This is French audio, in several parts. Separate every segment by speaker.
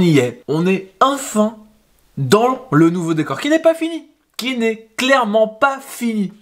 Speaker 1: on y est. On est enfin dans le nouveau décor qui n'est pas fini. Qui n'est clairement pas fini.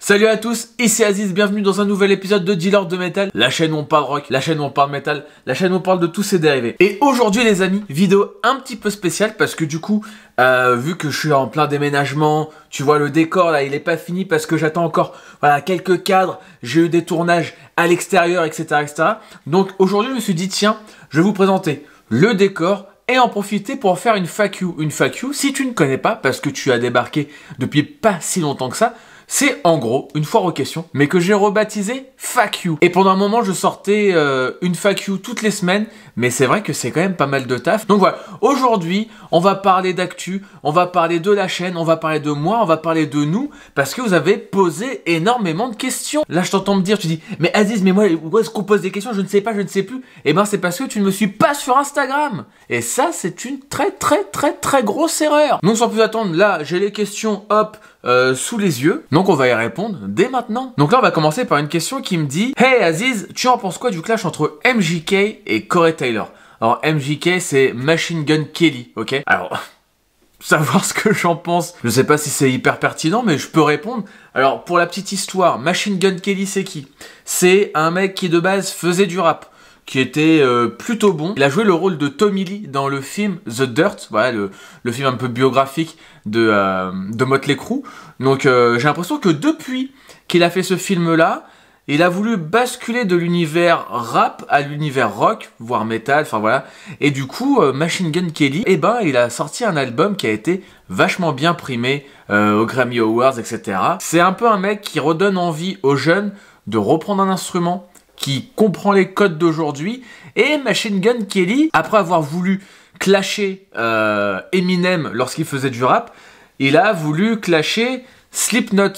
Speaker 1: Salut à tous, ici Aziz, bienvenue dans un nouvel épisode de Dealer de Metal, la chaîne où on parle rock, la chaîne où on parle metal, la chaîne où on parle de tous ces dérivés. Et aujourd'hui les amis, vidéo un petit peu spéciale parce que du coup, euh, vu que je suis en plein déménagement, tu vois le décor là, il n'est pas fini parce que j'attends encore voilà quelques cadres, j'ai eu des tournages à l'extérieur, etc., etc. Donc aujourd'hui je me suis dit tiens, je vais vous présenter le décor, et en profiter pour faire une FAQ. Une FAQ, si tu ne connais pas, parce que tu as débarqué depuis pas si longtemps que ça, c'est en gros une foire aux questions, mais que j'ai rebaptisé FAQ. Et pendant un moment, je sortais euh, une faQ toutes les semaines, mais c'est vrai que c'est quand même pas mal de taf. Donc voilà, aujourd'hui, on va parler d'actu, on va parler de la chaîne, on va parler de moi, on va parler de nous, parce que vous avez posé énormément de questions. Là, je t'entends me dire, tu dis, mais Aziz, mais moi, où est-ce qu'on pose des questions Je ne sais pas, je ne sais plus. Eh ben, c'est parce que tu ne me suis pas sur Instagram. Et ça, c'est une très, très, très, très grosse erreur. Non sans plus attendre, là, j'ai les questions, hop, euh, sous les yeux. Donc on va y répondre dès maintenant. Donc là on va commencer par une question qui me dit Hey Aziz, tu en penses quoi du clash entre MJK et Corey Taylor Alors MJK c'est Machine Gun Kelly, ok Alors savoir ce que j'en pense. Je sais pas si c'est hyper pertinent, mais je peux répondre. Alors, pour la petite histoire, Machine Gun Kelly, c'est qui C'est un mec qui de base faisait du rap qui était euh, plutôt bon. Il a joué le rôle de Tommy Lee dans le film The Dirt, le, film un peu biographique de, euh, de Motley Crue. Donc euh, j'ai l'impression que depuis qu'il a fait ce film-là, il a voulu basculer de l'univers rap à l'univers rock, voire metal enfin voilà. Et du coup, Machine Gun Kelly, eh ben, il a sorti un album qui a été vachement bien primé aux Grammy Awards, etc. C'est un peu un mec qui redonne envie aux jeunes de reprendre un instrument, qui comprend les codes d'aujourd'hui, et Machine Gun Kelly, après avoir voulu clasher euh, Eminem lorsqu'il faisait du rap, il a voulu clasher Slipknot.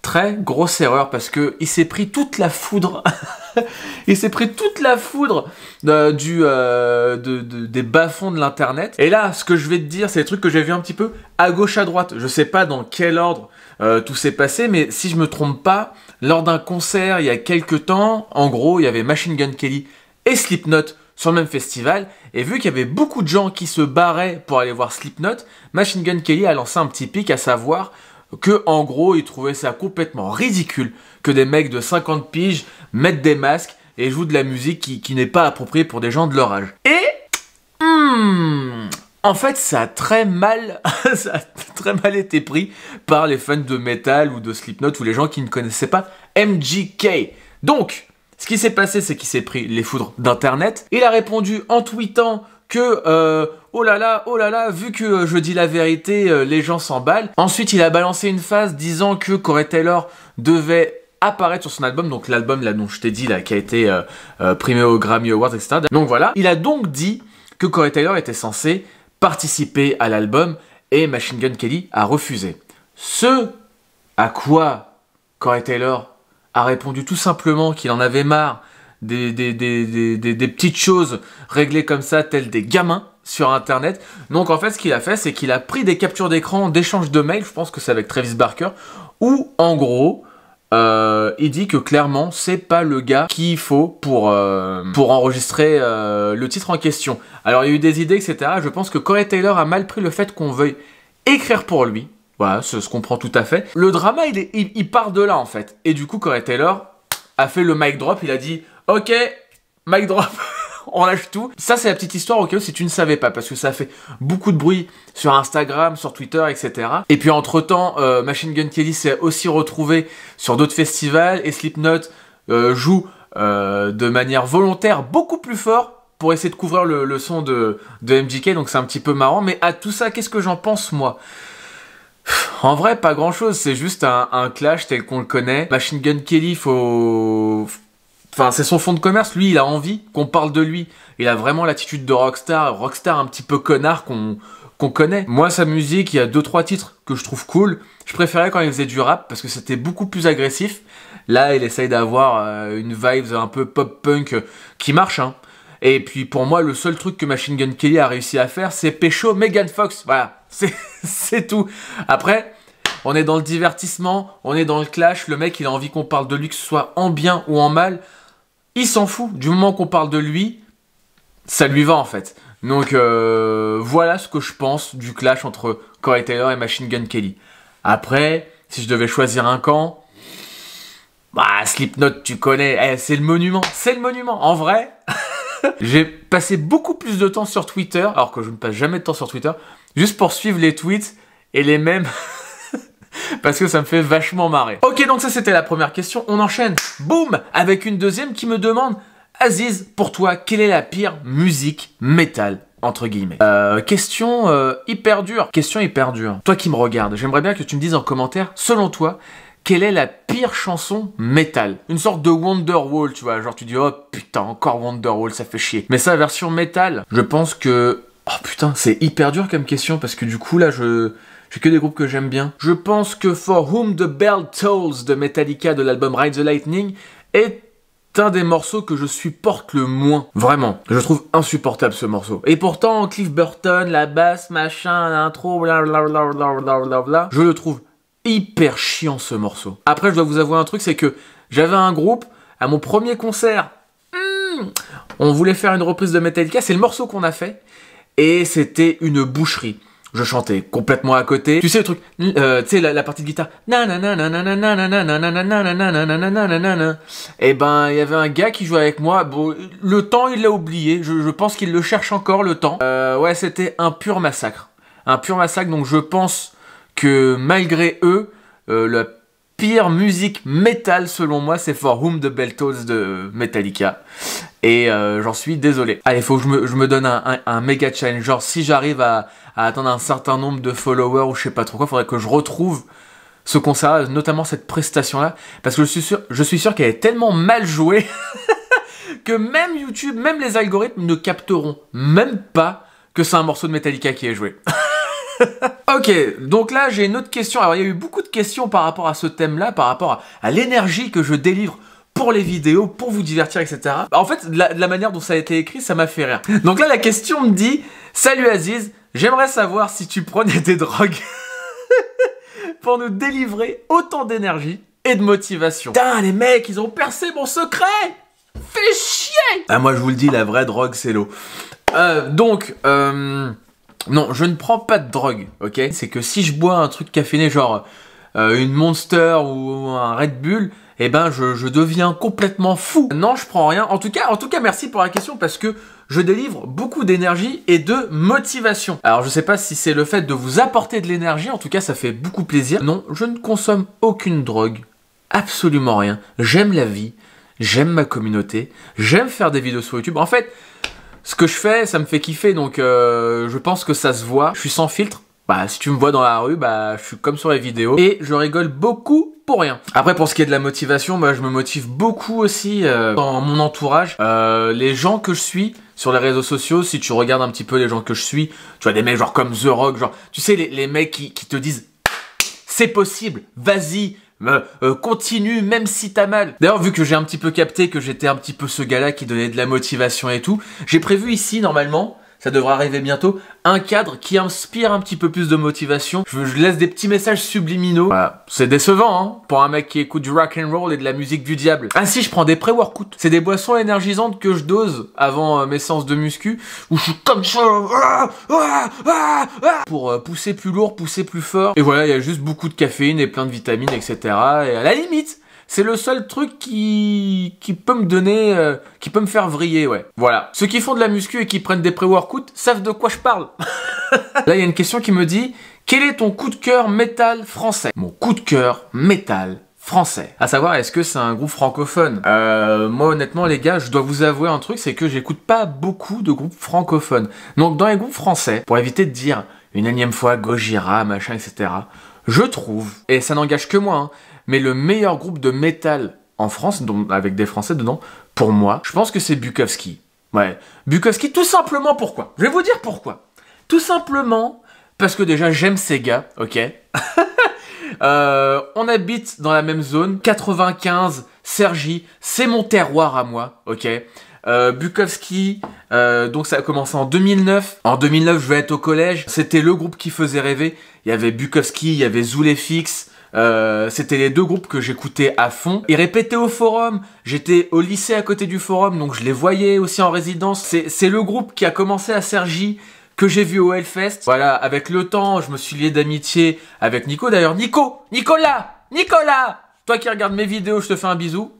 Speaker 1: Très grosse erreur parce que il s'est pris toute la foudre. il s'est pris toute la foudre euh, du, euh, des bas-fonds de l'internet. Et là, ce que je vais te dire, c'est des trucs que j'ai vu un petit peu à gauche à droite. Je sais pas dans quel ordre tout s'est passé, mais si je me trompe pas, lors d'un concert il y a quelques temps. En gros, il y avait Machine Gun Kelly et Slipknot sur le même festival. Et vu qu'il y avait beaucoup de gens qui se barraient pour aller voir Slipknot, Machine Gun Kelly a lancé un petit pic, à savoir que en gros, il trouvait ça complètement ridicule que des mecs de 50 piges mettent des masques et jouent de la musique qui, n'est pas appropriée pour des gens de leur âge. En fait, ça a très mal, très mal été pris par les fans de metal ou de Slipknot ou les gens qui ne connaissaient pas MGK. Donc, ce qui s'est passé, c'est qu'il s'est pris les foudres d'Internet. Il a répondu en tweetant que euh, oh là là, oh là là, vu que euh, je dis la vérité, euh, les gens s'emballent. Ensuite, il a balancé une phase disant que Corey Taylor devait apparaître sur son album, donc l'album là dont je t'ai dit là, qui a été primé au Grammy Awards, etc. Donc voilà, il a donc dit que Corey Taylor était censé participer à l'album et Machine Gun Kelly a refusé. Ce à quoi Corey Taylor a répondu tout simplement qu'il en avait marre des, des, petites choses réglées comme ça, telles des gamins sur Internet. Donc en fait, ce qu'il a fait, c'est qu'il a pris des captures d'écran d'échanges de mails, je pense que c'est avec Travis Barker, ou en gros, euh, il dit que clairement c'est pas le gars qu'il faut pour, euh, pour enregistrer euh, le titre en question. Alors il y a eu des idées, etc. Je pense que Corey Taylor a mal pris le fait qu'on veuille écrire pour lui. Voilà, ce qu'on comprend tout à fait. Le drama, il, il, part de là en fait. Et du coup, Corey Taylor a fait le mic drop, il a dit Ok, mic drop on lâche tout. Ça, c'est la petite histoire au si tu ne savais pas, parce que ça fait beaucoup de bruit sur Instagram, sur Twitter, etc. Et puis entre-temps, euh, Machine Gun Kelly s'est aussi retrouvé sur d'autres festivals et Slipknot euh, joue euh, de manière volontaire beaucoup plus fort pour essayer de couvrir le, son de, de MJK, donc c'est un petit peu marrant. Mais à tout ça, qu'est-ce que j'en pense, moi en vrai, pas grand chose, c'est juste un, un clash tel qu'on le connaît. Machine Gun Kelly, faut Enfin, c'est son fond de commerce, lui, il a envie qu'on parle de lui. Il a vraiment l'attitude de rockstar, rockstar un petit peu connard qu'on connaît. Moi, sa musique, il y a deux trois titres que je trouve cool. Je préférais quand il faisait du rap parce que c'était beaucoup plus agressif. Là, il essaye d'avoir euh, une vibe un peu pop punk qui marche. Hein. Et puis pour moi, le seul truc que Machine Gun Kelly a réussi à faire, c'est pécho Megan Fox. Voilà, c'est tout. Après, on est dans le divertissement, on est dans le clash. Le mec, il a envie qu'on parle de lui, que ce soit en bien ou en mal il s'en fout. Du moment qu'on parle de lui, ça lui va en fait. Donc euh, voilà ce que je pense du clash entre Corey Taylor et Machine Gun Kelly. Après, si je devais choisir un camp, bah Slipknot, tu connais, eh, c'est le monument, c'est le monument. En vrai, j'ai passé beaucoup plus de temps sur Twitter, alors que je ne passe jamais de temps sur Twitter, juste pour suivre les tweets et les mêmes. parce que ça me fait vachement marrer. Ok, donc ça c'était la première question. On enchaîne, boum, avec une deuxième qui me demande Aziz, pour toi, quelle est la pire musique métal entre guillemets. Euh, question euh, hyper dure. Question hyper dure. Toi qui me regardes, j'aimerais bien que tu me dises en commentaire, selon toi, quelle est la pire chanson métal Une sorte de Wonderwall, tu vois, genre tu dis oh putain, encore Wonderwall, ça fait chier. Mais ça version métal, je pense que oh putain, c'est hyper dur comme question parce que du coup là je j'ai que des groupes que j'aime bien. Je pense que For Whom the Bell Tolls de Metallica de l'album Ride the Lightning est un des morceaux que je supporte le moins. Vraiment, je trouve insupportable ce morceau. Et pourtant, Cliff Burton, la basse, machin, l'intro, blablabla, je le trouve hyper chiant ce morceau. Après, je dois vous avouer un truc, c'est que j'avais un groupe à mon premier concert. Hmm, on voulait faire une reprise de Metallica, c'est le morceau qu'on a fait. Et c'était une boucherie. Je chantais complètement à côté. Tu sais le truc, tu sais la, partie de guitare. et ben, il y avait un gars qui jouait avec moi. Bon, le temps, il l'a oublié. Je, pense qu'il le cherche encore le temps. ouais, c'était un pur massacre, un pur massacre. Donc je pense que malgré eux, la pire musique métal selon moi, c'est For Whom the Bell Tolls de Metallica. Et j'en suis désolé. Allez, faut que je me, donne un, un méga challenge. Genre si j'arrive à à atteindre un certain nombre de followers ou je sais pas trop quoi. Faudrait que je retrouve ce concert, notamment cette prestation-là, parce que je suis sûr, je suis sûr qu'elle est tellement mal jouée que même YouTube, même les algorithmes ne capteront même pas que c'est un morceau de Metallica qui est joué. ok, donc là j'ai une autre question. Alors il y a eu beaucoup de questions par rapport à ce thème-là, par rapport à, l'énergie que je délivre pour les vidéos, pour vous divertir, etc. en fait, la, la manière dont ça a été écrit, ça m'a fait rire. Donc là, la question me dit, salut Aziz, J'aimerais savoir si tu prenais des drogues pour nous délivrer autant d'énergie et de motivation. Putain, les mecs, ils ont percé mon secret Fais chier Ah, moi, je vous le dis, la vraie drogue, c'est l'eau. Euh, donc, euh, non, je ne prends pas de drogue, ok C'est que si je bois un truc caféiné, genre euh, une Monster ou un Red Bull, eh ben, je, deviens complètement fou. Non, je prends rien. En tout cas, en tout cas, merci pour la question parce que je délivre beaucoup d'énergie et de motivation. Alors je sais pas si c'est le fait de vous apporter de l'énergie, en tout cas ça fait beaucoup plaisir. Non, je ne consomme aucune drogue, absolument rien. J'aime la vie, j'aime ma communauté, j'aime faire des vidéos sur YouTube. En fait, ce que je fais, ça me fait kiffer, donc euh, je pense que ça se voit. Je suis sans filtre, bah, si tu me vois dans la rue, bah, je suis comme sur les vidéos et je rigole beaucoup pour rien. Après, pour ce qui est de la motivation, moi, bah, je me motive beaucoup aussi euh, dans mon entourage, euh, les gens que je suis sur les réseaux sociaux. Si tu regardes un petit peu les gens que je suis, tu vois des mecs genre comme The Rock, genre, tu sais, les, mecs qui, te disent, c'est possible, vas-y, euh, continue même si t'as mal. D'ailleurs, vu que j'ai un petit peu capté que j'étais un petit peu ce gars-là qui donnait de la motivation et tout, j'ai prévu ici normalement ça devrait arriver bientôt, un cadre qui inspire un petit peu plus de motivation. Je, laisse des petits messages subliminaux. C'est décevant, hein, pour un mec qui écoute du rock and roll et de la musique du diable. Ainsi, je prends des pré-workouts. C'est des boissons énergisantes que je dose avant euh, mes séances de muscu, où je suis comme ça, ah, ah, ah, pour euh, pousser plus lourd, pousser plus fort. Et voilà, il y a juste beaucoup de caféine et plein de vitamines, etc. Et à la limite, c'est le seul truc qui, qui peut me donner, euh, qui peut me faire vriller, ouais. Voilà. Ceux qui font de la muscu et qui prennent des pré-workouts savent de quoi je parle. Là, il y a une question qui me dit, quel est ton coup de cœur métal français Mon coup de cœur métal français. À savoir, est-ce que c'est un groupe francophone euh, Moi, honnêtement, les gars, je dois vous avouer un truc, c'est que j'écoute pas beaucoup de groupes francophones. Donc, dans les groupes français, pour éviter de dire une énième fois Gojira, machin, etc., je trouve, et ça n'engage que moi, hein, mais le meilleur groupe de métal en France, avec des Français dedans, pour moi, je pense que c'est Bukowski. Ouais, Bukowski, tout simplement pourquoi Je vais vous dire pourquoi. Tout simplement parce que déjà j'aime ces gars, ok euh, On habite dans la même zone, 95, Sergi, c'est mon terroir à moi, ok euh, Bukowski, euh, donc ça a commencé en 2009. En 2009, je vais être au collège. C'était le groupe qui faisait rêver. Il y avait Bukowski, il y avait Zoulefix, euh, c'était les deux groupes que j'écoutais à fond. Ils répétaient au forum, j'étais au lycée à côté du forum, donc je les voyais aussi en résidence. C'est le groupe qui a commencé à Sergi, que j'ai vu au Hellfest. Voilà, avec le temps, je me suis lié d'amitié avec Nico. D'ailleurs, Nico, Nicolas, Nicolas, toi qui regardes mes vidéos, je te fais un bisou.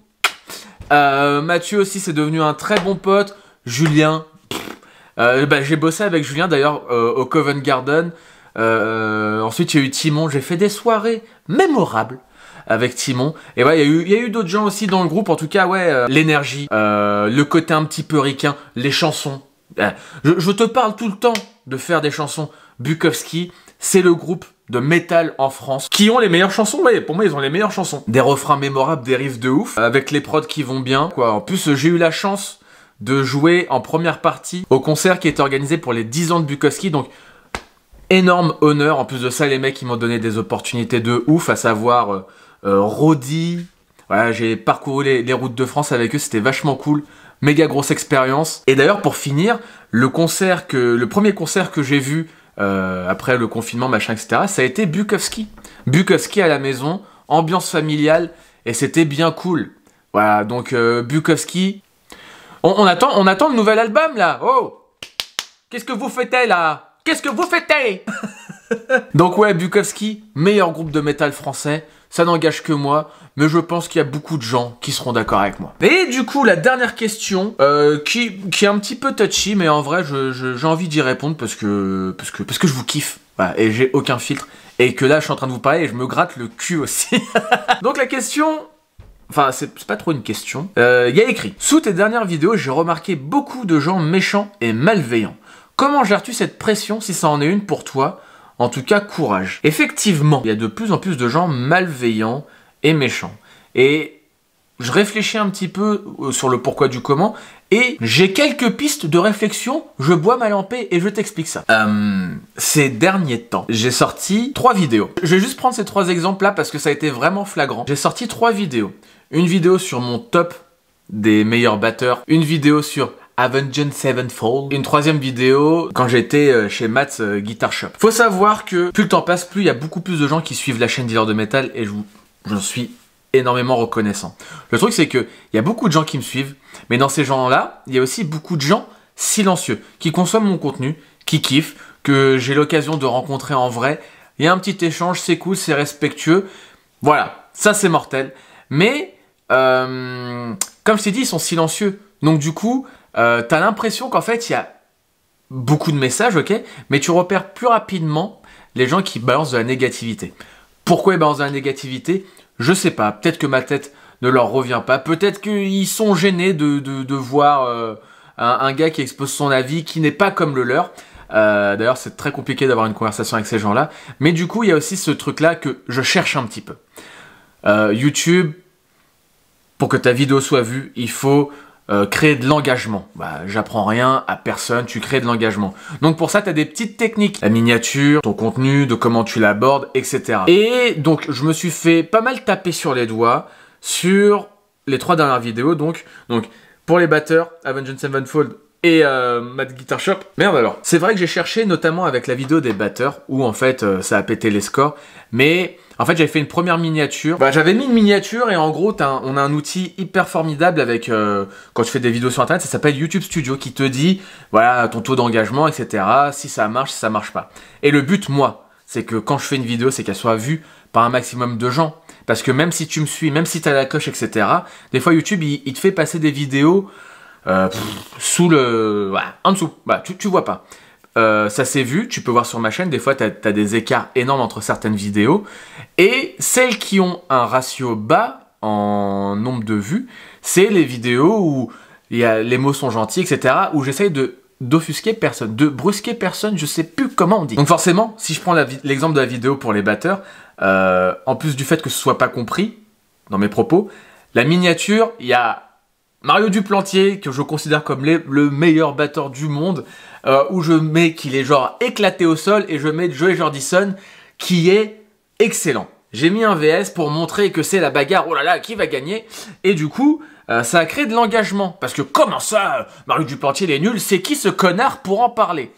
Speaker 1: Euh, Mathieu aussi, c'est devenu un très bon pote. Julien, euh, bah, j'ai bossé avec Julien d'ailleurs au Covent Garden. ensuite, il y a eu Timon, j'ai fait des soirées mémorable avec Timon. Et ouais, il y a eu, d'autres gens aussi dans le groupe, en tout cas, ouais, euh, l'énergie, euh, le côté un petit peu ricain, les chansons. Euh, je, te parle tout le temps de faire des chansons. Bukowski, c'est le groupe de métal en France qui ont les meilleures chansons. Ouais, pour moi, ils ont les meilleures chansons. Des refrains mémorables, des riffs de ouf, avec les prods qui vont bien. Quoi. En plus, j'ai eu la chance de jouer en première partie au concert qui est organisé pour les 10 ans de Bukowski. Donc, énorme honneur. En plus de ça, les mecs, ils m'ont donné des opportunités de ouf, à savoir euh, euh Roddy. Voilà, j'ai parcouru les, routes de France avec eux, c'était vachement cool. Méga grosse expérience. Et d'ailleurs, pour finir, le concert que, le premier concert que j'ai vu euh, après le confinement, machin, etc., ça a été Bukowski. Bukowski à la maison, ambiance familiale, et c'était bien cool. Voilà, donc euh, Bukowski. On, attend, on attend le nouvel album là. Oh, qu'est-ce que vous faites, là Qu'est-ce que vous faites Donc ouais, Bukowski, meilleur groupe de métal français, ça n'engage que moi, mais je pense qu'il y a beaucoup de gens qui seront d'accord avec moi. Et du coup, la dernière question, euh, qui, est un petit peu touchy, mais en vrai, j'ai envie d'y répondre parce que, parce, que, parce que je vous kiffe, et j'ai aucun filtre, et que là, je suis en train de vous parler et je me gratte le cul aussi. Donc la question, Enfin, c'est pas trop une question. Euh, il y a écrit Sous tes dernières vidéos, j'ai remarqué beaucoup de gens méchants et malveillants. Comment gères-tu cette pression si ça en est une pour toi En tout cas, courage. Effectivement, il y a de plus en plus de gens malveillants et méchants. Et je réfléchis un petit peu euh, sur le pourquoi du comment et j'ai quelques pistes de réflexion. Je bois ma lampe et je t'explique ça. Euh, ces derniers temps, j'ai sorti trois vidéos. Je vais juste prendre ces trois exemples là parce que ça a été vraiment flagrant. J'ai sorti trois vidéos. Une vidéo sur mon top des meilleurs batteurs, une vidéo sur Avenged Sevenfold, une troisième vidéo quand j'étais euh, chez Matt's euh, Guitar Shop. Faut savoir que plus le temps passe, plus il y a beaucoup plus de gens qui suivent la chaîne Dealer de Metal et je vous, j'en suis énormément reconnaissant. Le truc c'est que il y a beaucoup de gens qui me suivent, mais dans ces gens-là, il y a aussi beaucoup de gens silencieux qui consomment mon contenu, qui kiffent, que j'ai l'occasion de rencontrer en vrai. Il y a un petit échange, c'est cool, c'est respectueux. Voilà, ça c'est mortel. Mais euh, comme je t'ai dit, ils sont silencieux. Donc du coup, euh, t'as l'impression qu'en fait, il y a beaucoup de messages, ok, mais tu repères plus rapidement les gens qui balancent de la négativité. Pourquoi ils balancent de la négativité Je sais pas. Peut-être que ma tête ne leur revient pas. Peut-être qu'ils sont gênés de, voir euh, un, gars qui expose son avis qui n'est pas comme le leur. Euh, d'ailleurs, c'est très compliqué d'avoir une conversation avec ces gens-là. Mais du coup, il y a aussi ce truc-là que je cherche un petit peu. YouTube, pour que ta vidéo soit vue, il faut euh, créer de l'engagement. Bah, j'apprends rien à personne, tu crées de l'engagement. Donc pour ça, tu as des petites techniques. La miniature, ton contenu, de comment tu l'abordes, etc. Et donc, je me suis fait pas mal taper sur les doigts sur les trois dernières vidéos. Donc, donc pour les batteurs, 7 Sevenfold, et euh, ma guitar shop. Merde alors. C'est vrai que j'ai cherché notamment avec la vidéo des batteurs où en fait euh, ça a pété les scores, mais en fait j'avais fait une première miniature. Bah, j'avais mis une miniature et en gros on a un outil hyper formidable avec euh, quand tu fais des vidéos sur internet, ça s'appelle YouTube Studio qui te dit voilà ton taux d'engagement etc. Si ça marche, si ça marche pas. Et le but moi, c'est que quand je fais une vidéo, c'est qu'elle soit vue par un maximum de gens. Parce que même si tu me suis, même si tu as la coche etc. Des fois YouTube il te fait passer des vidéos euh, sous le... en dessous, bah, tu, tu vois pas. Euh, ça s'est vu, tu peux voir sur ma chaîne, des fois tu as, des écarts énormes entre certaines vidéos. Et celles qui ont un ratio bas en nombre de vues, c'est les vidéos où y a, les mots sont gentils, etc. Où j'essaye de d'offusquer personne, de brusquer personne, je sais plus comment on dit. Donc forcément, si je prends l'exemple de la vidéo pour les batteurs, euh, en plus du fait que ce soit pas compris dans mes propos, la miniature, il y a Mario Duplantier, que je considère comme le meilleur batteur du monde, euh, où je mets qu'il est genre éclaté au sol et je mets Joey Jordison qui est excellent. J'ai mis un VS pour montrer que c'est la bagarre, oh là là, qui va gagner Et du coup, euh, ça a créé de l'engagement. Parce que comment ça, Mario Duplantier, il est nul, c'est qui ce connard pour en parler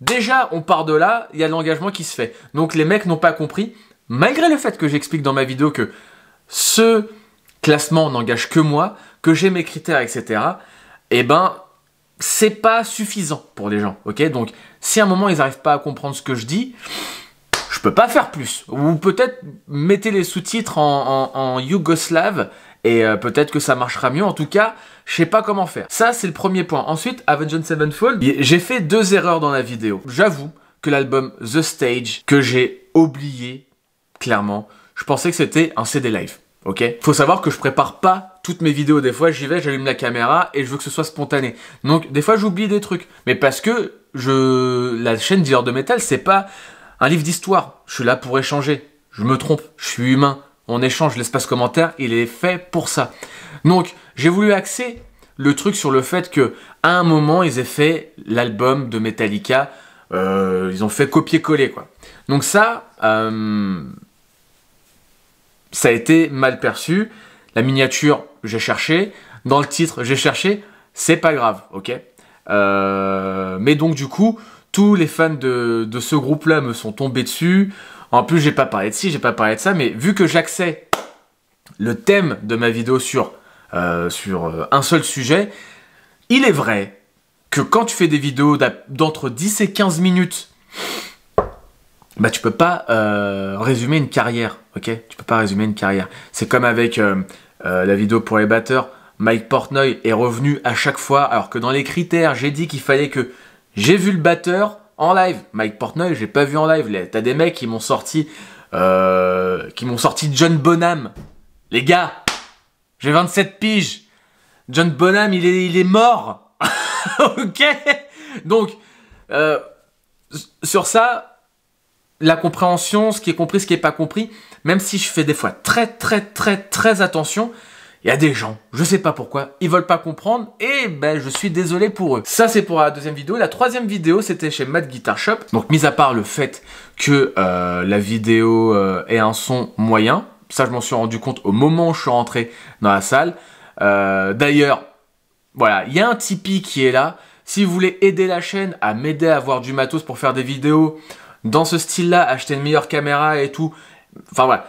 Speaker 1: Déjà, on part de là, il y a de l'engagement qui se fait. Donc les mecs n'ont pas compris, malgré le fait que j'explique dans ma vidéo que ce classement n'engage que moi, que j'ai mes critères, etc., eh ben, c'est pas suffisant pour les gens, ok Donc, si à un moment ils n'arrivent pas à comprendre ce que je dis, je peux pas faire plus. Ou peut-être mettez les sous-titres en, yougoslave et euh, peut-être que ça marchera mieux. En tout cas, je sais pas comment faire. Ça, c'est le premier point. Ensuite, Avenged Sevenfold, j'ai fait deux erreurs dans la vidéo. J'avoue que l'album The Stage, que j'ai oublié, clairement, je pensais que c'était un CD live, ok Faut savoir que je prépare pas toutes mes vidéos, des fois, j'y vais, j'allume la caméra et je veux que ce soit spontané. Donc, des fois, j'oublie des trucs. Mais parce que je, la chaîne Dealer de Métal, c'est pas un livre d'histoire. Je suis là pour échanger. Je me trompe. Je suis humain. On échange. L'espace commentaire, il est fait pour ça. Donc, j'ai voulu axer le truc sur le fait que, à un moment, ils aient fait l'album de Metallica. Euh, ils ont fait copier-coller, quoi. Donc ça, euh, ça a été mal perçu. La miniature, j'ai cherché. Dans le titre, j'ai cherché. C'est pas grave, ok euh, Mais donc du coup, tous les fans de, ce groupe-là me sont tombés dessus. En plus, j'ai pas parlé de ci, j'ai pas parlé de ça, mais vu que j'accède le thème de ma vidéo sur, euh, sur euh, un seul sujet, il est vrai que quand tu fais des vidéos d'entre 10 et 15 minutes, bah tu peux pas résumer une carrière, ok Tu peux pas résumer une carrière. C'est comme avec euh, la vidéo pour les batteurs, Mike Portnoy est revenu à chaque fois, alors que dans les critères, j'ai dit qu'il fallait que j'ai vu le batteur en live. Mike Portnoy, j'ai pas vu en live. T'as des mecs qui m'ont sorti, euh, qui m'ont sorti John Bonham. Les gars, j'ai 27 piges. John Bonham, il est, il est mort. ok. Donc, euh, sur ça, la compréhension, ce qui est compris, ce qui est pas compris, même si je fais des fois très très très très attention, il y a des gens, je sais pas pourquoi, ils veulent pas comprendre et ben je suis désolé pour eux. Ça c'est pour la deuxième vidéo. La troisième vidéo c'était chez Mad Guitar Shop. Donc mis à part le fait que euh, la vidéo est euh, ait un son moyen, ça je m'en suis rendu compte au moment où je suis rentré dans la salle. Euh, d'ailleurs, voilà, il y a un Tipeee qui est là. Si vous voulez aider la chaîne à m'aider à avoir du matos pour faire des vidéos dans ce style-là, acheter une meilleure caméra et tout, Enfin voilà.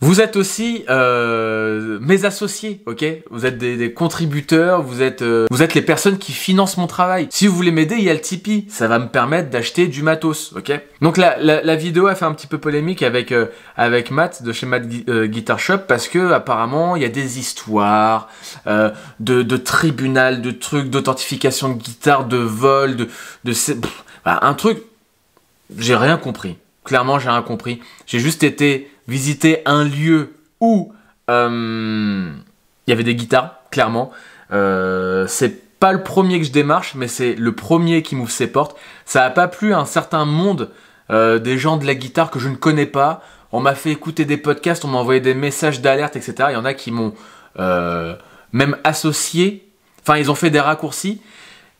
Speaker 1: Vous êtes aussi euh, mes associés, ok Vous êtes des, contributeurs, vous êtes, euh, vous êtes les personnes qui financent mon travail. Si vous voulez m'aider, il y a le Tipeee, ça va me permettre d'acheter du matos, ok Donc la, la, la, vidéo a fait un petit peu polémique avec, euh, avec Matt de chez Matt euh, Guitar Shop parce que apparemment il y a des histoires de, de tribunal, de trucs, d'authentification de guitare, de vol, de... de... Bah, un truc... J'ai rien compris. Clairement, j'ai rien compris. J'ai juste été visiter un lieu où euh, il y avait des guitares, clairement. Euh, c'est pas le premier que je démarche, mais c'est le premier qui m'ouvre ses portes. Ça a pas plu à un certain monde euh, des gens de la guitare que je ne connais pas. On m'a fait écouter des podcasts, on m'a envoyé des messages d'alerte, etc. Il y en a qui m'ont euh, même associé. Enfin, ils ont fait des raccourcis.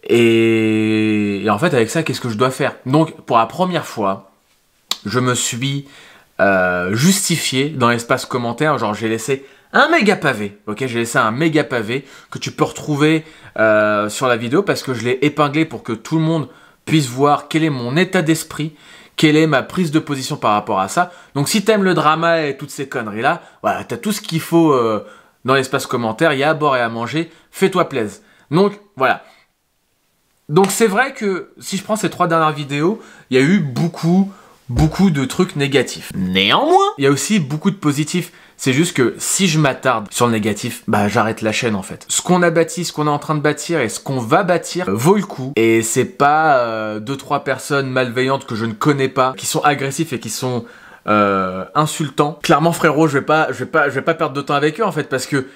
Speaker 1: Et, et en fait, avec ça, qu'est-ce que je dois faire Donc, pour la première fois, je me suis euh, justifié dans l'espace commentaire, genre j'ai laissé un méga pavé, ok J'ai laissé un méga pavé que tu peux retrouver euh, sur la vidéo parce que je l'ai épinglé pour que tout le monde puisse voir quel est mon état d'esprit, quelle est ma prise de position par rapport à ça. Donc si t'aimes le drama et toutes ces conneries-là, voilà, t'as tout ce qu'il faut euh, dans l'espace commentaire, il y a à boire et à manger, fais-toi plaise. Donc voilà. Donc c'est vrai que si je prends ces trois dernières vidéos, il y a eu beaucoup beaucoup de trucs négatifs. Néanmoins, il y a aussi beaucoup de positifs. C'est juste que si je m'attarde sur le négatif, bah j'arrête la chaîne en fait. Ce qu'on a bâti, ce qu'on est en train de bâtir et ce qu'on va bâtir euh, vaut le coup. Et c'est pas euh, deux trois personnes malveillantes que je ne connais pas, qui sont agressifs et qui sont euh, insultants. Clairement frérot, je vais pas, je vais pas, je vais pas perdre de temps avec eux en fait parce que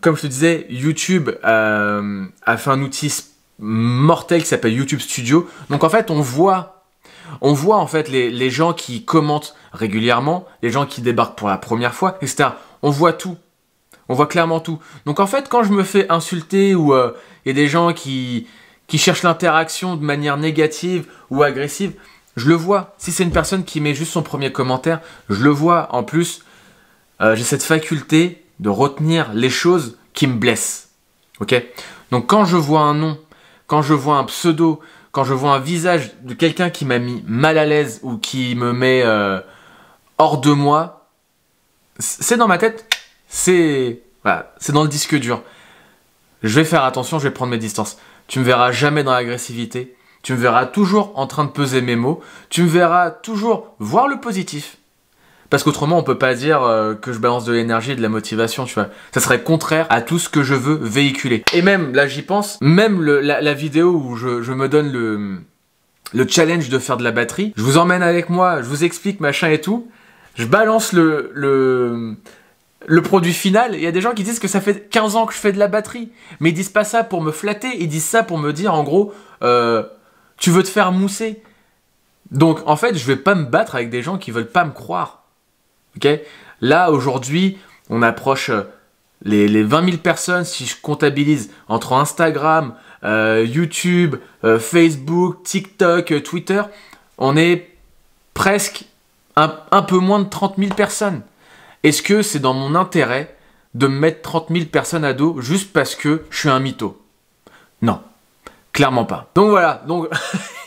Speaker 1: comme je te disais, YouTube a fait un outil mortel qui s'appelle YouTube Studio. Donc en fait, on voit on voit en fait les, gens qui commentent régulièrement, les gens qui débarquent pour la première fois, etc. On voit tout. On voit clairement tout. Donc en fait, quand je me fais insulter ou euh, il y a des gens qui, cherchent l'interaction de manière négative ou agressive, je le vois. Si c'est une personne qui met juste son premier commentaire, je le vois. En plus, euh, j'ai cette faculté de retenir les choses qui me blessent. Ok Donc quand je vois un nom, quand je vois un pseudo, quand je vois un visage de quelqu'un qui m'a mis mal à l'aise ou qui me met euh, hors de moi, c'est dans ma tête, c'est c'est dans le disque dur. Je vais faire attention, je vais prendre mes distances. Tu me verras jamais dans l'agressivité. Tu me verras toujours en train de peser mes mots. Tu me verras toujours voir le positif. Parce qu'autrement, on peut pas dire euh, que je balance de l'énergie de la motivation, tu vois. Ça serait contraire à tout ce que je veux véhiculer. Et même, là j'y pense, même la, vidéo où je, me donne le, challenge de faire de la batterie, je vous emmène avec moi, je vous explique machin et tout, je balance le... produit final, il y a des gens qui disent que ça fait 15 ans que je fais de la batterie, mais ils disent pas ça pour me flatter, ils disent ça pour me dire en gros, euh, tu veux te faire mousser. Donc en fait, je vais pas me battre avec des gens qui veulent pas me croire. Là, aujourd'hui, on approche euh, les, 20 000 personnes, si je comptabilise entre Instagram, euh, YouTube, euh, Facebook, TikTok, Twitter, on est presque un, peu moins de 30 000 personnes. Est-ce que c'est dans mon intérêt de me mettre 30 000 personnes à dos juste parce que je suis un mytho Non, clairement pas. Donc voilà, donc...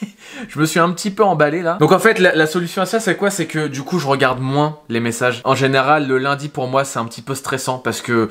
Speaker 1: je me suis un petit peu emballé là. Donc en fait, la, solution à ça, c'est quoi C'est que du coup, je regarde moins les messages. En général, le lundi pour moi, c'est un petit peu stressant parce que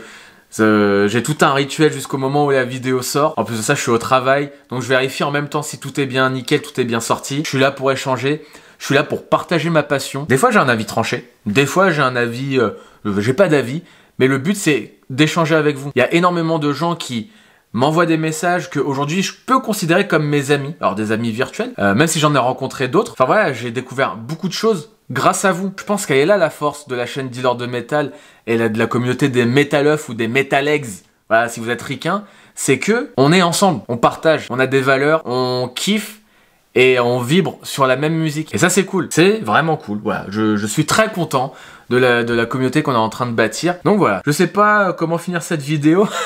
Speaker 1: euh, j'ai tout un rituel jusqu'au moment où la vidéo sort. En plus de ça, je suis au travail, donc je vérifie en même temps si tout est bien nickel, tout est bien sorti. Je suis là pour échanger, je suis là pour partager ma passion. Des fois, j'ai un avis tranché, des fois, j'ai un avis, euh, j'ai pas d'avis, mais le but c'est d'échanger avec vous. Il y a énormément de gens qui m'envoie des messages que aujourd'hui je peux considérer comme mes amis, alors des amis virtuels, euh, même si j'en ai rencontré d'autres. Enfin voilà, j'ai découvert beaucoup de choses grâce à vous. Je pense qu'elle est là la force de la chaîne Dealer de Metal et de la communauté des métaleufs ou des métalegs. Voilà, si vous êtes ricain, c'est que on est ensemble, on partage, on a des valeurs, on kiffe et on vibre sur la même musique. Et ça c'est cool, c'est vraiment cool. Voilà, je, je suis très content de la, de la communauté qu'on est en train de bâtir. Donc voilà, je sais pas comment finir cette vidéo.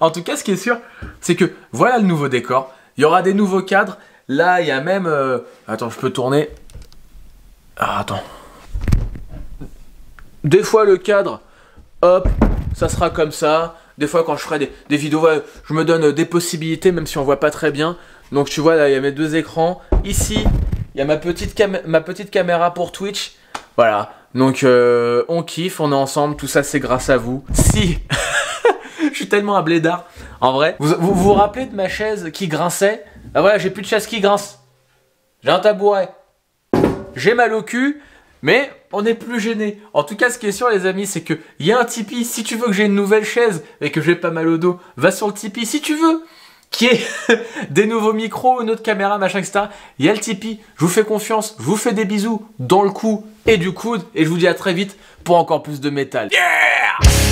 Speaker 1: en tout cas, ce qui est sûr, c'est que voilà le nouveau décor. Il y aura des nouveaux cadres. Là, il y a même... Euh, attends, je peux tourner. Ah, attends. Des fois, le cadre, hop, ça sera comme ça. Des fois, quand je ferai des, vidéos, je me donne des possibilités, même si on voit pas très bien. Donc, tu vois, là, il y a mes deux écrans. Ici, il y a ma petite, ma petite caméra pour Twitch. Voilà. Donc, euh, on kiffe, on est ensemble. Tout ça, c'est grâce à vous. Si je suis tellement un blédard. En vrai, vous vous, rappelez de ma chaise qui grinçait Ah voilà, j'ai plus de chaise qui grince. J'ai un tabouret. J'ai mal au cul. Mais on n'est plus gêné. En tout cas, ce qui est sûr, les amis, c'est que il y a un Tipeee. Si tu veux que j'ai une nouvelle chaise et que j'ai pas mal au dos, va sur le Tipeee. Si tu veux qui est des nouveaux micros, une autre caméra, machin, etc. Il y a le Tipeee. Je vous fais confiance. Je vous fais des bisous dans le cou et du coude. Et je vous dis à très vite pour encore plus de métal. Yeah